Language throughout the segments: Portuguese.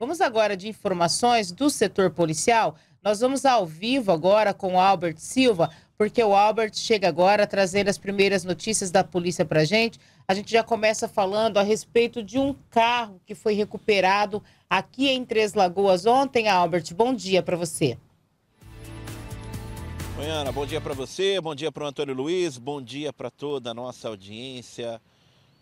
Vamos agora de informações do setor policial. Nós vamos ao vivo agora com o Albert Silva, porque o Albert chega agora trazendo as primeiras notícias da polícia para gente. A gente já começa falando a respeito de um carro que foi recuperado aqui em Três Lagoas ontem. Albert, bom dia para você. Oi, Ana, bom dia para você, bom dia para o Antônio Luiz, bom dia para toda a nossa audiência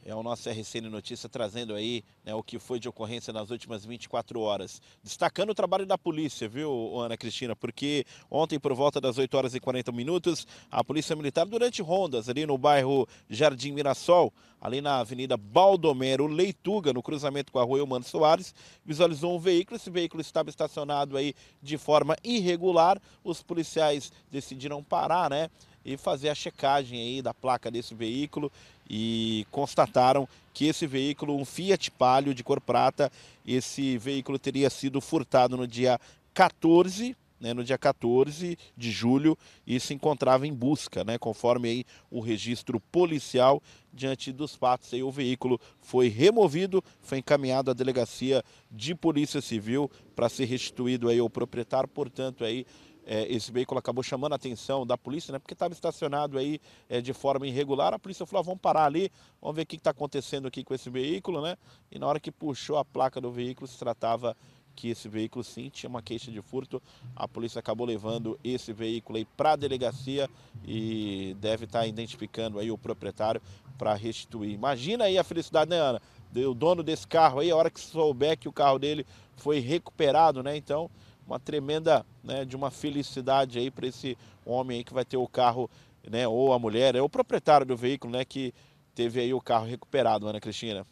é o nosso RCN Notícia trazendo aí né, o que foi de ocorrência nas últimas 24 horas. Destacando o trabalho da polícia, viu, Ana Cristina? Porque ontem, por volta das 8 horas e 40 minutos, a Polícia Militar, durante rondas ali no bairro Jardim Mirassol, ali na Avenida Baldomero Leituga, no cruzamento com a Rua Humano Soares, visualizou um veículo. Esse veículo estava estacionado aí de forma irregular. Os policiais decidiram parar, né? e fazer a checagem aí da placa desse veículo e constataram que esse veículo, um Fiat Palio de cor prata, esse veículo teria sido furtado no dia 14, né, no dia 14 de julho e se encontrava em busca, né, conforme aí o registro policial diante dos fatos. Aí, o veículo foi removido, foi encaminhado à delegacia de polícia civil para ser restituído aí ao proprietário. Portanto, aí é, esse veículo acabou chamando a atenção da polícia, né? Porque estava estacionado aí é, de forma irregular. A polícia falou: ah, vamos parar ali, vamos ver o que está acontecendo aqui com esse veículo, né? E na hora que puxou a placa do veículo, se tratava que esse veículo sim tinha uma queixa de furto. A polícia acabou levando esse veículo aí para a delegacia e deve estar tá identificando aí o proprietário para restituir. Imagina aí a felicidade, né, Ana? O dono desse carro aí, a hora que souber que o carro dele foi recuperado, né? Então, uma tremenda, né, de uma felicidade aí para esse homem aí que vai ter o carro, né, ou a mulher, é o proprietário do veículo, né, que teve aí o carro recuperado, né, Ana Cristina.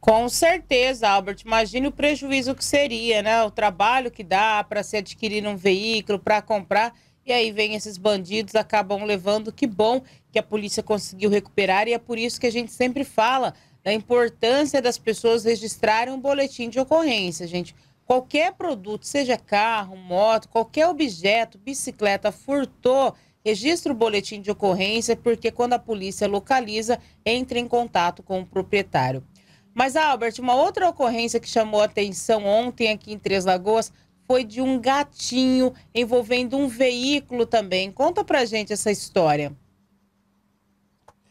Com certeza, Albert. Imagine o prejuízo que seria, né? O trabalho que dá para se adquirir um veículo, para comprar. E aí vem esses bandidos, acabam levando. Que bom que a polícia conseguiu recuperar. E é por isso que a gente sempre fala da importância das pessoas registrarem um boletim de ocorrência, gente. Qualquer produto, seja carro, moto, qualquer objeto, bicicleta, furtou, registra o boletim de ocorrência, porque quando a polícia localiza, entra em contato com o proprietário. Mas, Albert, uma outra ocorrência que chamou atenção ontem aqui em Três Lagoas foi de um gatinho envolvendo um veículo também. Conta pra gente essa história.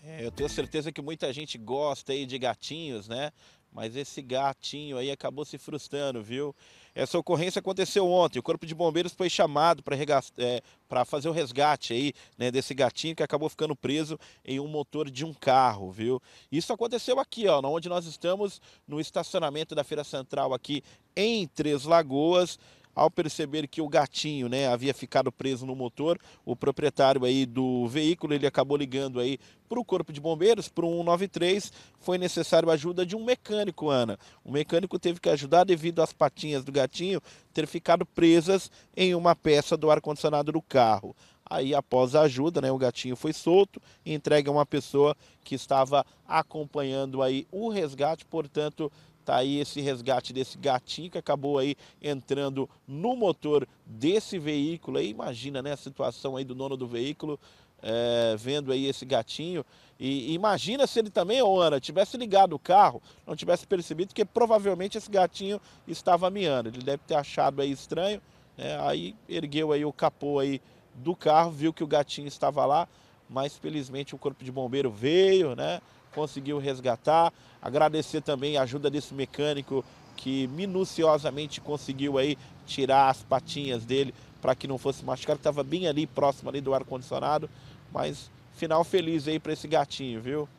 É, eu tenho certeza que muita gente gosta aí de gatinhos, né? mas esse gatinho aí acabou se frustrando, viu? Essa ocorrência aconteceu ontem. O Corpo de Bombeiros foi chamado para é, fazer o resgate aí, né, desse gatinho que acabou ficando preso em um motor de um carro, viu? Isso aconteceu aqui, ó, onde nós estamos, no estacionamento da Feira Central aqui em Três Lagoas. Ao perceber que o gatinho né, havia ficado preso no motor, o proprietário aí do veículo ele acabou ligando aí para o Corpo de Bombeiros, para o 193, foi necessário a ajuda de um mecânico, Ana. O mecânico teve que ajudar devido às patinhas do gatinho ter ficado presas em uma peça do ar-condicionado do carro. Aí, após a ajuda, né, o gatinho foi solto e entregue a uma pessoa que estava acompanhando aí o resgate. Portanto, Tá aí esse resgate desse gatinho que acabou aí entrando no motor desse veículo. Aí imagina, né, a situação aí do dono do veículo é, vendo aí esse gatinho. E, imagina se ele também, Ana, tivesse ligado o carro, não tivesse percebido que provavelmente esse gatinho estava miando. Ele deve ter achado aí estranho, né? Aí ergueu aí o capô aí do carro, viu que o gatinho estava lá, mas felizmente o corpo de bombeiro veio, né? Conseguiu resgatar. Agradecer também a ajuda desse mecânico que minuciosamente conseguiu aí tirar as patinhas dele para que não fosse machucado. Estava bem ali próximo ali do ar condicionado, mas final feliz aí para esse gatinho, viu?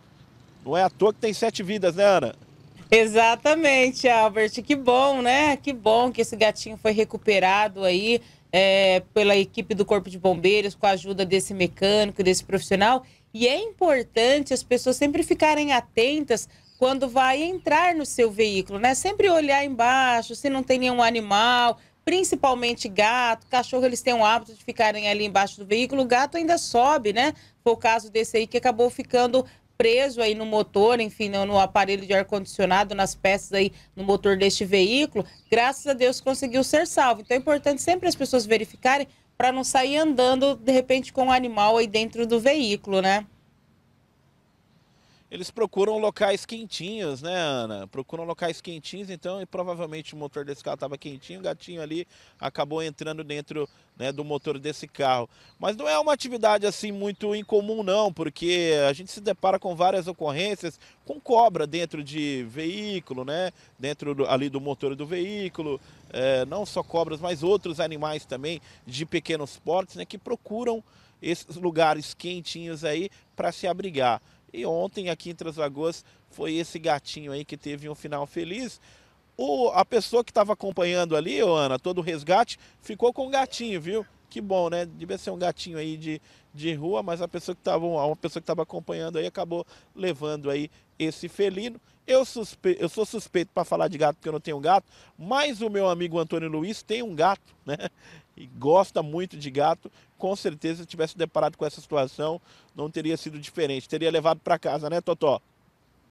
Não é à toa que tem sete vidas, né, Ana? Exatamente, Albert. Que bom, né? Que bom que esse gatinho foi recuperado aí é, pela equipe do Corpo de Bombeiros, com a ajuda desse mecânico, desse profissional. E é importante as pessoas sempre ficarem atentas quando vai entrar no seu veículo, né? Sempre olhar embaixo, se não tem nenhum animal, principalmente gato, cachorro, eles têm o hábito de ficarem ali embaixo do veículo, o gato ainda sobe, né? Foi o caso desse aí que acabou ficando preso aí no motor, enfim, no, aparelho de ar-condicionado, nas peças aí no motor deste veículo, graças a Deus conseguiu ser salvo. Então é importante sempre as pessoas verificarem para não sair andando, de repente, com o um animal aí dentro do veículo, né? eles procuram locais quentinhos, né, Ana? Procuram locais quentinhos, então, e provavelmente o motor desse carro estava quentinho, o gatinho ali acabou entrando dentro né, do motor desse carro. Mas não é uma atividade assim muito incomum, não, porque a gente se depara com várias ocorrências com cobra dentro de veículo, né? Dentro do, ali do motor do veículo, é, não só cobras, mas outros animais também de pequenos portes, né? Que procuram esses lugares quentinhos aí para se abrigar. E ontem aqui em Três Lagoas foi esse gatinho aí que teve um final feliz. O, a pessoa que estava acompanhando ali, ô Ana, todo o resgate, ficou com o gatinho, viu? Que bom, né? Devia ser um gatinho aí de, de rua, mas a pessoa que estava uma pessoa que estava acompanhando aí acabou levando aí esse felino. Eu, suspe... eu sou suspeito para falar de gato porque eu não tenho gato, mas o meu amigo Antônio Luiz tem um gato, né? E gosta muito de gato. Com certeza, se tivesse deparado com essa situação, não teria sido diferente. Teria levado para casa, né, Totó?